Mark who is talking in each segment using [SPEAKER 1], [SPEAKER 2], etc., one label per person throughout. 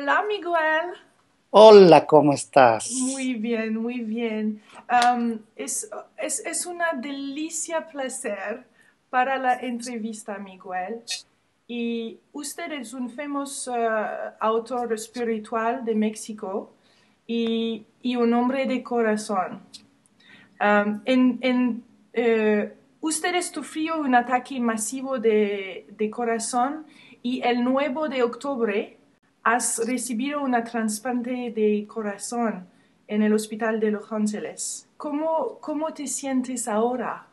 [SPEAKER 1] Hola, Miguel.
[SPEAKER 2] Hola, ¿cómo estás? Muy
[SPEAKER 1] bien, muy bien. Um, es, es, es, una delicia placer para la entrevista, Miguel. Y usted es un famoso uh, autor espiritual de México y, un hombre de corazón. Um, en, en, uh, usted sufrió un ataque masivo de, de corazón y el 9 de octubre has recibido una trasplante de corazón en el Hospital de Los Ángeles. ¿Cómo, te sientes ahora?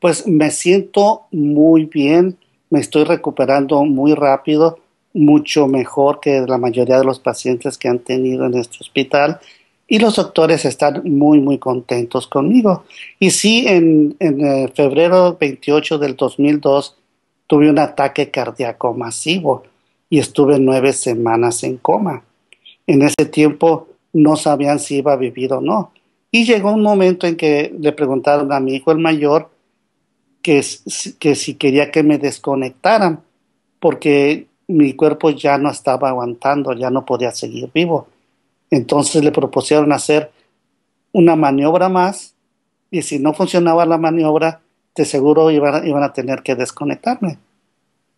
[SPEAKER 2] Pues me siento muy bien, me estoy recuperando muy rápido, mucho mejor que la mayoría de los pacientes que han tenido en este hospital y los doctores están muy, muy contentos conmigo. Y sí, en, en eh, febrero 28 del 2002 tuve un ataque cardíaco masivo y estuve nueve semanas en coma. En ese tiempo no sabían si iba a vivir o no. Y llegó un momento en que le preguntaron a mi hijo el mayor que, que si quería que me desconectaran, porque mi cuerpo ya no estaba aguantando, ya no podía seguir vivo. Entonces le propusieron hacer una maniobra más y si no funcionaba la maniobra, de seguro iban, iban a tener que desconectarme.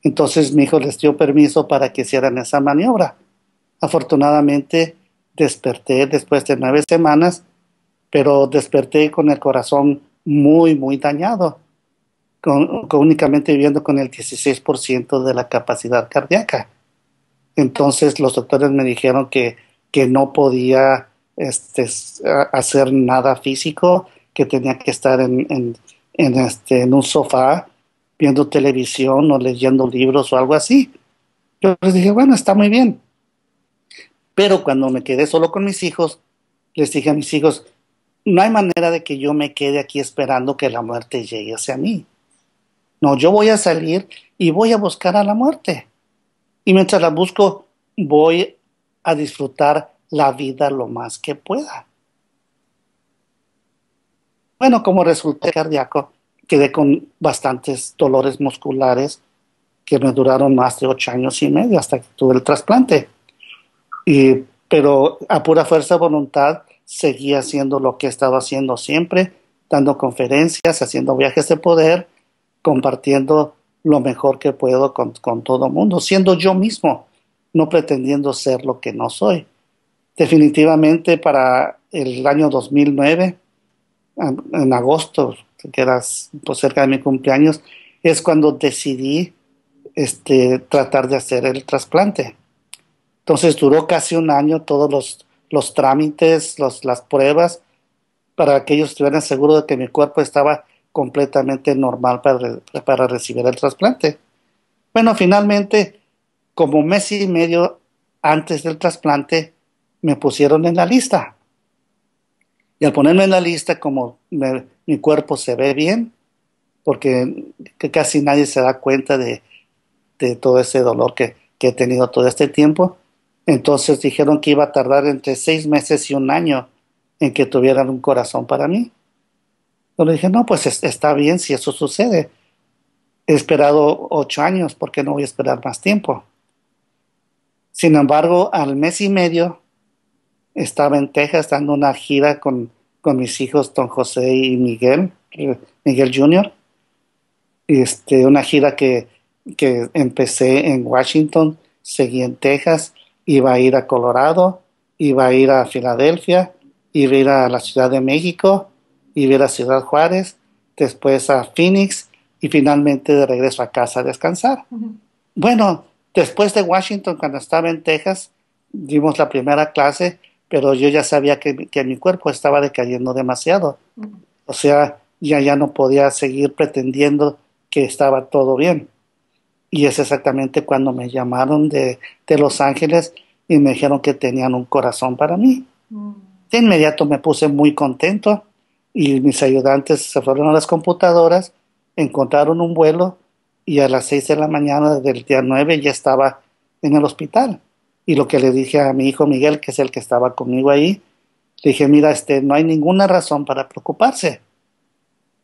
[SPEAKER 2] Entonces mi hijo les dio permiso para que hicieran esa maniobra. Afortunadamente desperté después de nueve semanas, pero desperté con el corazón muy, muy dañado, con, únicamente viviendo con el 16% de la capacidad cardíaca. Entonces los doctores me dijeron que, que no podía este, hacer nada físico, que tenía que estar en este, un sofá viendo televisión o leyendo libros o algo así. Yo les dije, bueno, está muy bien. Pero cuando me quedé solo con mis hijos, les dije a mis hijos, no hay manera de que yo me quede aquí esperando que la muerte llegue hacia mí. No, yo voy a salir y voy a buscar a la muerte. Y mientras la busco, voy a disfrutar la vida lo más que pueda. Bueno, como resulté cardíaco, quedé con bastantes dolores musculares que me duraron más de ocho años y medio hasta que tuve el trasplante. pero a pura fuerza de voluntad seguí haciendo lo que he estado haciendo siempre, dando conferencias, haciendo viajes de poder, compartiendo lo mejor que puedo con, todo el mundo, siendo yo mismo, no pretendiendo ser lo que no soy. Definitivamente para el año 2009, en agosto, que era pues, cerca de mi cumpleaños, es cuando decidí este, tratar de hacer el trasplante. Entonces duró casi un año todos los, trámites, las pruebas, para que ellos estuvieran seguros de que mi cuerpo estaba completamente normal para, para recibir el trasplante. Bueno, finalmente, como mes y medio antes del trasplante, me pusieron en la lista. Y al ponerme en la lista, como mi cuerpo se ve bien, porque casi nadie se da cuenta de, todo ese dolor que, he tenido todo este tiempo, entonces dijeron que iba a tardar entre seis meses y un año en que tuvieran un corazón para mí. Yo le dije, no, pues está bien si eso sucede. He esperado ocho años, ¿por qué no voy a esperar más tiempo? Sin embargo, al mes y medio estaba en Texas dando una gira con, con mis hijos Don José y Miguel, eh, Miguel Jr. Este, una gira que, que empecé en Washington, seguí en Texas, iba a ir a Colorado, iba a ir a Filadelfia, iba a ir a la Ciudad de México, iba a ir a Ciudad Juárez, después a Phoenix y finalmente de regreso a casa a descansar. Bueno, después de Washington, cuando estaba en Texas, dimos la primera clase pero yo ya sabía que, mi cuerpo estaba decayendo demasiado. O sea, ya, ya no podía seguir pretendiendo que estaba todo bien. Y es exactamente cuando me llamaron de, Los Ángeles y me dijeron que tenían un corazón para mí. De inmediato me puse muy contento y mis ayudantes se fueron a las computadoras, encontraron un vuelo y a las seis de la mañana del día nueve ya estaba en el hospital y lo que le dije a mi hijo Miguel, que es el que estaba conmigo ahí, le dije, mira, este, no hay ninguna razón para preocuparse.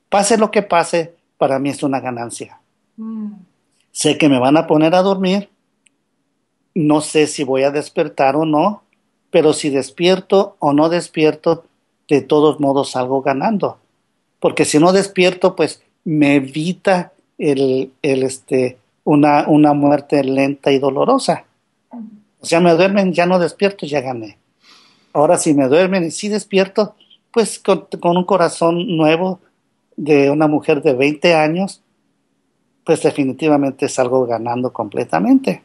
[SPEAKER 2] Pase lo que pase, para mí es una ganancia. Mm. Sé que me van a poner a dormir, no sé si voy a despertar o no, pero si despierto o no despierto, de todos modos salgo ganando. Porque si no despierto, pues me evita el, el este, una, una muerte lenta y dolorosa. Mm. O sea, me duermen, ya no despierto, ya gané. Ahora si me duermen y si despierto, pues con, un corazón nuevo de una mujer de 20 años, pues definitivamente salgo ganando completamente.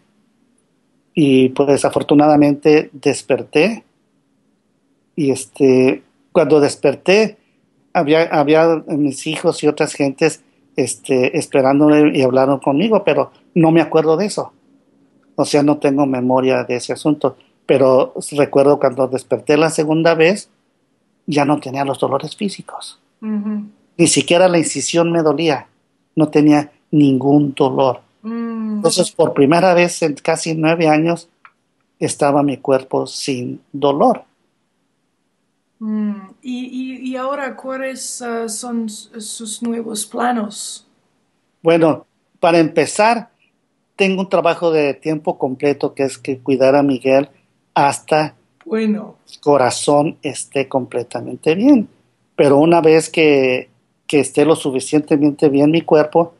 [SPEAKER 2] Y pues afortunadamente desperté y este, cuando desperté había, había mis hijos y otras gentes este, esperándome y hablaron conmigo, pero no me acuerdo de eso o sea, no tengo memoria de ese asunto, pero recuerdo cuando desperté la segunda vez, ya no tenía los dolores físicos. Ni siquiera la incisión me dolía, no tenía ningún dolor.
[SPEAKER 1] Mm. Entonces,
[SPEAKER 2] por primera vez en casi nueve años, estaba mi cuerpo sin dolor.
[SPEAKER 1] Mm. ¿Y, ahora cuáles ah, son sus nuevos planos?
[SPEAKER 2] Bueno, para empezar, tengo un trabajo de tiempo completo que es que cuidar a Miguel hasta bueno. corazón esté completamente bien. Pero una vez que, esté lo suficientemente bien mi cuerpo,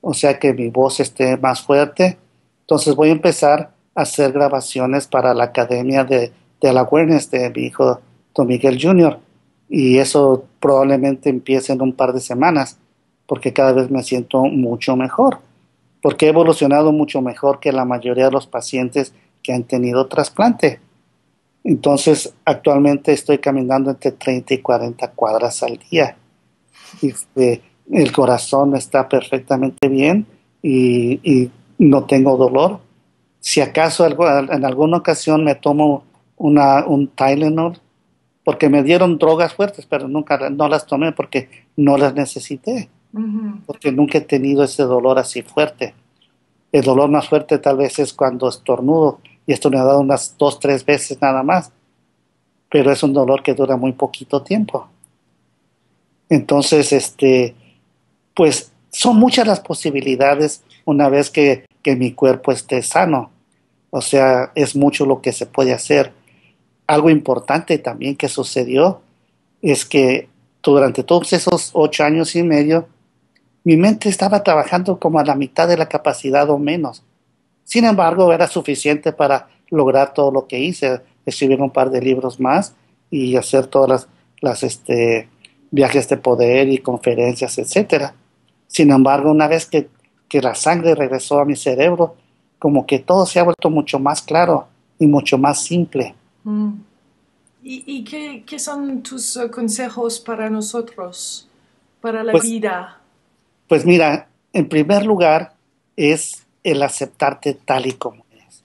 [SPEAKER 2] o sea que mi voz esté más fuerte, entonces voy a empezar a hacer grabaciones para la Academia de, de la Awareness de mi hijo Don Miguel Jr. Y eso probablemente empiece en un par de semanas, porque cada vez me siento mucho mejor porque he evolucionado mucho mejor que la mayoría de los pacientes que han tenido trasplante. Entonces, actualmente estoy caminando entre 30 y 40 cuadras al día. Este, el corazón está perfectamente bien y, no tengo dolor. Si acaso en alguna ocasión me tomo un Tylenol, porque me dieron drogas fuertes, pero nunca no las tomé porque no las necesité porque nunca he tenido ese dolor así fuerte. El dolor más fuerte tal vez es cuando estornudo, y esto me ha dado unas dos, tres veces nada más, pero es un dolor que dura muy poquito tiempo. Entonces, este, pues son muchas las posibilidades una vez que, que mi cuerpo esté sano. O sea, es mucho lo que se puede hacer. Algo importante también que sucedió es que durante todos esos ocho años y medio mi mente estaba trabajando como a la mitad de la capacidad o menos. Sin embargo, era suficiente para lograr todo lo que hice, escribir un par de libros más y hacer todas las, este, viajes de poder y conferencias, etc. Sin embargo, una vez que, la sangre regresó a mi cerebro, como que todo se ha vuelto mucho más claro y mucho más simple.
[SPEAKER 1] Mm. ¿Y, qué, son tus eh, consejos para nosotros, para la pues vida?
[SPEAKER 2] Pues mira, en primer lugar es el aceptarte tal y como eres,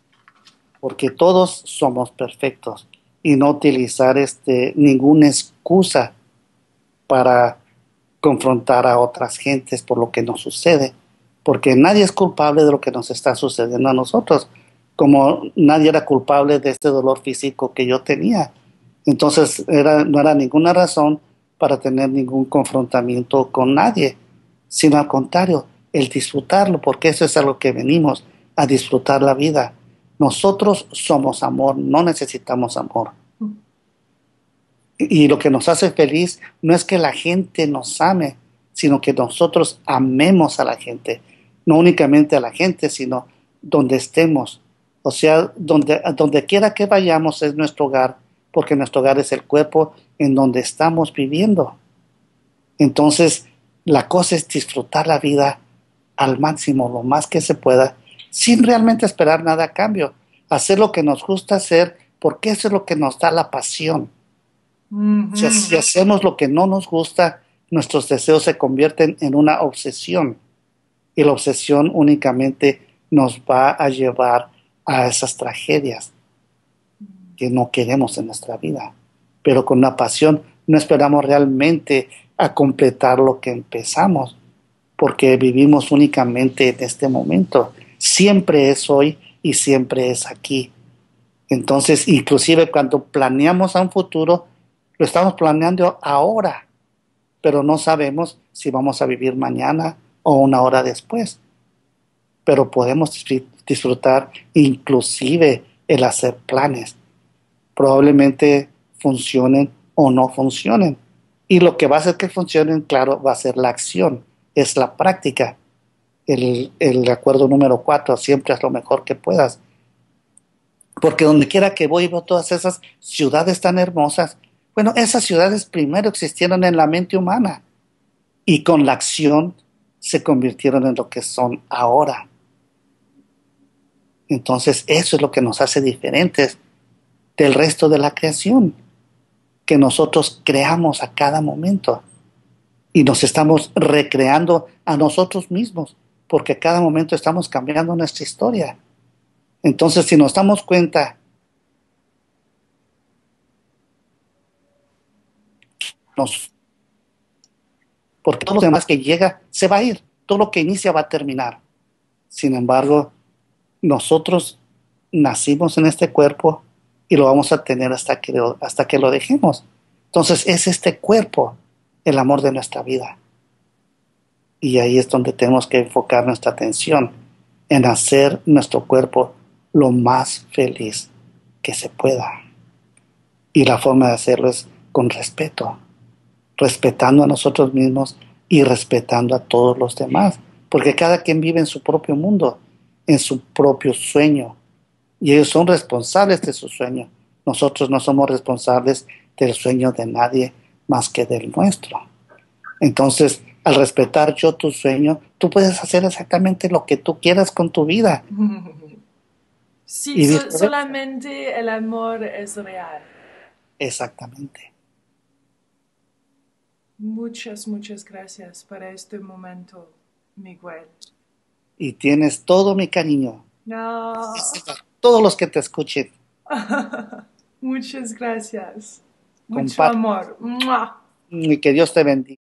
[SPEAKER 2] porque todos somos perfectos y no utilizar este, ninguna excusa para confrontar a otras gentes por lo que nos sucede, porque nadie es culpable de lo que nos está sucediendo a nosotros, como nadie era culpable de este dolor físico que yo tenía. Entonces no era ninguna razón para tener ningún confrontamiento con nadie sino al contrario, el disfrutarlo, porque eso es a lo que venimos, a disfrutar la vida. Nosotros somos amor, no necesitamos amor. Y lo que nos hace feliz no es que la gente nos ame, sino que nosotros amemos a la gente, no únicamente a la gente, sino donde estemos. O sea, donde, donde quiera que vayamos es nuestro hogar, porque nuestro hogar es el cuerpo en donde estamos viviendo. Entonces, la cosa es disfrutar la vida al máximo, lo más que se pueda, sin realmente esperar nada a cambio. Hacer lo que nos gusta hacer, porque eso es lo que nos da la pasión. si, si, hacemos lo que no nos gusta, nuestros deseos se convierten en una obsesión. Y la obsesión únicamente nos va a llevar a esas tragedias que no queremos en nuestra vida. Pero con la pasión no esperamos realmente a completar lo que empezamos, porque vivimos únicamente en este momento. Siempre es hoy y siempre es aquí. Entonces, inclusive cuando planeamos a un futuro, lo estamos planeando ahora, pero no sabemos si vamos a vivir mañana o una hora después. Pero podemos disfrutar inclusive el hacer planes. Probablemente funcionen o no funcionen, y lo que va a hacer que funcionen, claro, va a ser la acción, es la práctica. El, acuerdo número cuatro, siempre haz lo mejor que puedas. Porque donde quiera que voy, todas esas ciudades tan hermosas. Bueno, esas ciudades primero existieron en la mente humana y con la acción se convirtieron en lo que son ahora. Entonces, eso es lo que nos hace diferentes del resto de la creación que nosotros creamos a cada momento. Y nos estamos recreando a nosotros mismos, porque a cada momento estamos cambiando nuestra historia. Entonces, si nos damos cuenta nos, porque todo lo demás que llega se va a ir, todo lo que inicia va a terminar. Sin embargo, nosotros nacimos en este cuerpo, y lo vamos a tener hasta que, hasta que lo dejemos. Entonces es este cuerpo el amor de nuestra vida. Y ahí es donde tenemos que enfocar nuestra atención en hacer nuestro cuerpo lo más feliz que se pueda. Y la forma de hacerlo es con respeto, respetando a nosotros mismos y respetando a todos los demás, porque cada quien vive en su propio mundo, en su propio sueño, y ellos son responsables de su sueño. Nosotros no somos responsables del sueño de nadie más que del nuestro. Entonces, al respetar yo tu sueño, tú puedes hacer exactamente lo que tú quieras con tu vida. Sí,
[SPEAKER 1] solamente el amor es real.
[SPEAKER 2] Exactamente.
[SPEAKER 1] Muchas, muchas gracias para este momento, Miguel.
[SPEAKER 2] Y tienes todo mi cariño.
[SPEAKER 1] No
[SPEAKER 2] todos los que te escuchen.
[SPEAKER 1] Muchas gracias. Mucho amor.
[SPEAKER 2] Y que Dios te bendiga.